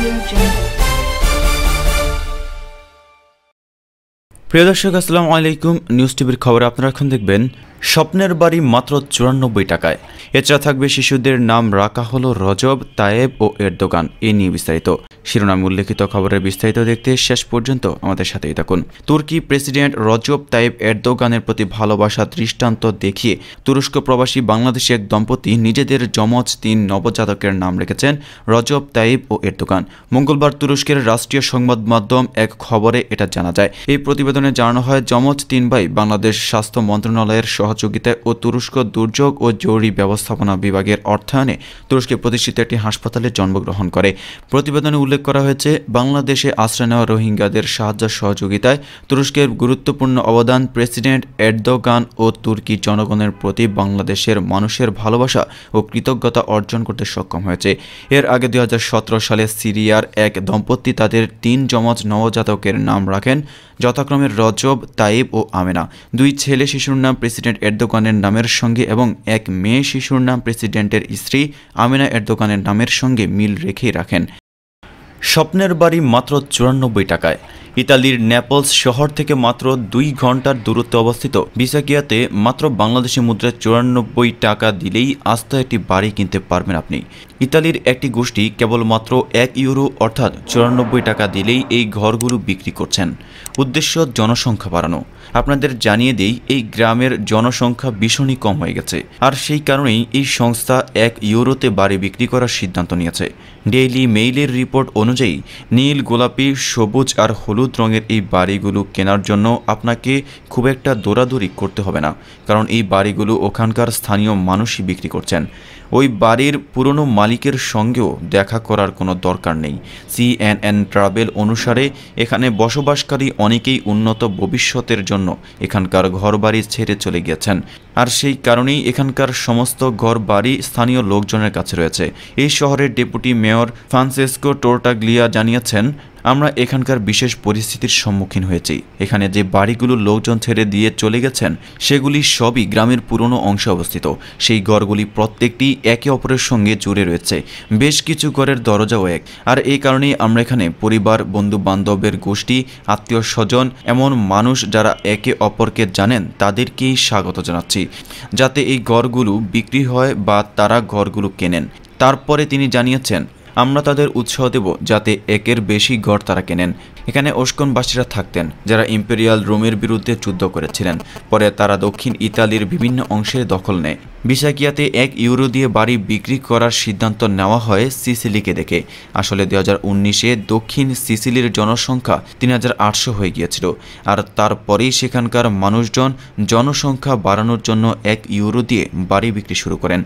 প্রিয় দর্শক আসসালামু আলাইকুম নিউজ টিভির খবর আপনারা এখন দেখবেন স্বপ্নের বাড়ি মাত্র চুরানব্বই টাকায় এছাড়া থাকবে শিশুদের নাম রাখা হলো রজব তায়েব ও এরদোগান এ নিয়ে বিস্তারিত শিরোনাম উল্লেখিত খবরের বিস্তারিত দেখতে শেষ পর্যন্ত আমাদের সাথেই থাকুন তুর্কি প্রেসিডেন্ট রজব তাইব এরদোগানের প্রতি ভালোবাসা দৃষ্টান্ত দেখিয়ে তুরস্ক প্রবাসী বাংলাদেশি এক দম্পতি নিজেদের যমজ তিন নবজাতকের নাম রেখেছেন রজব তাইব ও এরদোগান মঙ্গলবার তুরস্কের রাষ্ট্রীয় সংবাদ মাধ্যম এক খবরে এটা জানা যায় এই প্রতিবেদনে জানানো হয় যমজ তিন ভাই বাংলাদেশ স্বাস্থ্য মন্ত্রণালয়ের সহ সহযোগিতায় ও তুরস্ক দুর্যোগ ও জরুরি ব্যবস্থাপনা বিভাগের অর্থায়নে তুরস্কে প্রতিষ্ঠিত একটি হাসপাতালে জন্মগ্রহণ করে প্রতিবেদনে উল্লেখ করা হয়েছে বাংলাদেশে আশ্রয় নেওয়া রোহিঙ্গাদের সাহায্য সহযোগিতায় তুরস্কের গুরুত্বপূর্ণ অবদান প্রেসিডেন্ট এরদোগান ও তুর্কি জনগণের প্রতি বাংলাদেশের মানুষের ভালোবাসা ও কৃতজ্ঞতা অর্জন করতে সক্ষম হয়েছে এর আগে দুই সালে সিরিয়ার এক দম্পতি তাদের তিন যমজ নবজাতকের নাম রাখেন যথাক্রমে রজব তাইব ও আমেনা দুই ছেলে শিশুর নাম প্রেসিডেন্ট এরদোকানের নামের সঙ্গে এবং এক মেয়ে শিশুর নাম প্রেসিডেন্টের স্ত্রী আমিনা এরদোকানের নামের সঙ্গে মিল রেখেই রাখেন স্বপ্নের বাড়ি মাত্র চুরানব্বই টাকায় ইতালির নেপলস শহর থেকে মাত্র দুই ঘন্টার দূরত্বে অবস্থিত বিসাকিয়াতে মাত্র বাংলাদেশি মুদ্রা চুরানব্বই টাকা দিলেই আস্ত একটি বাড়ি কিনতে পারবেন আপনি ইতালির একটি গোষ্ঠী কেবলমাত্র এক ইউরো অর্থাৎ চুরানব্বই টাকা দিলেই এই ঘরগুলো বিক্রি করছেন উদ্দেশ্য জনসংখ্যা বাড়ানো আপনাদের জানিয়ে দেই এই গ্রামের জনসংখ্যা ভীষণই কম হয়ে গেছে আর সেই কারণেই এই সংস্থা এক ইউরোতে বাড়ি বিক্রি করার সিদ্ধান্ত নিয়েছে ডেইলি মেইলের রিপোর্ট অনুযায়ী নীল গোলাপি সবুজ আর হলুদ হলুদ রঙের এই বাড়িগুলো কেনার জন্য আপনাকে খুব একটা দৌড়াদৌড়ি করতে হবে না কারণ এই বাড়িগুলো ওখানকার স্থানীয় মানুষই বিক্রি করছেন ওই বাড়ির পুরনো মালিকের সঙ্গেও দেখা করার কোনো দরকার নেই সিএনএন ট্রাভেল অনুসারে এখানে বসবাসকারী অনেকেই উন্নত ভবিষ্যতের জন্য এখানকার ঘরবাড়ি ছেড়ে চলে গিয়েছেন আর সেই কারণেই এখানকার সমস্ত ঘর বাড়ি স্থানীয় লোকজনের কাছে রয়েছে এই শহরের ডেপুটি মেয়র ফ্রান্সেসকো টোর্টাগ্লিয়া জানিয়েছেন আমরা এখানকার বিশেষ পরিস্থিতির সম্মুখীন হয়েছি এখানে যে বাড়িগুলো লোকজন ছেড়ে দিয়ে চলে গেছেন সেগুলি সবই গ্রামের পুরনো অংশে অবস্থিত সেই গড়গুলি প্রত্যেকটি একে অপরের সঙ্গে জুড়ে রয়েছে বেশ কিছু ঘরের দরজাও এক আর এই কারণেই আমরা এখানে পরিবার বন্ধু বান্ধবের গোষ্ঠী আত্মীয় স্বজন এমন মানুষ যারা একে অপরকে জানেন তাদেরকেই স্বাগত জানাচ্ছি যাতে এই গড়গুলো বিক্রি হয় বা তারা ঘরগুলো কেনেন তারপরে তিনি জানিয়েছেন আমরা তাদের উৎসাহ দেব যাতে একের বেশি গড় তারা কেনেন এখানে ওস্কনবাসীরা থাকতেন যারা ইম্পেরিয়াল রোমের বিরুদ্ধে যুদ্ধ করেছিলেন পরে তারা দক্ষিণ ইতালির বিভিন্ন অংশে দখল নেয় বিশাকিয়াতে এক ইউরো দিয়ে বাড়ি বিক্রি করার সিদ্ধান্ত নেওয়া হয় সিসিলিকে দেখে আসলে দু হাজার উনিশে দক্ষিণ সিসিলির জনসংখ্যা তিন হাজার আটশো হয়ে গিয়েছিল আর তারপরেই সেখানকার মানুষজন জনসংখ্যা বাড়ানোর জন্য এক ইউরো দিয়ে বাড়ি বিক্রি শুরু করেন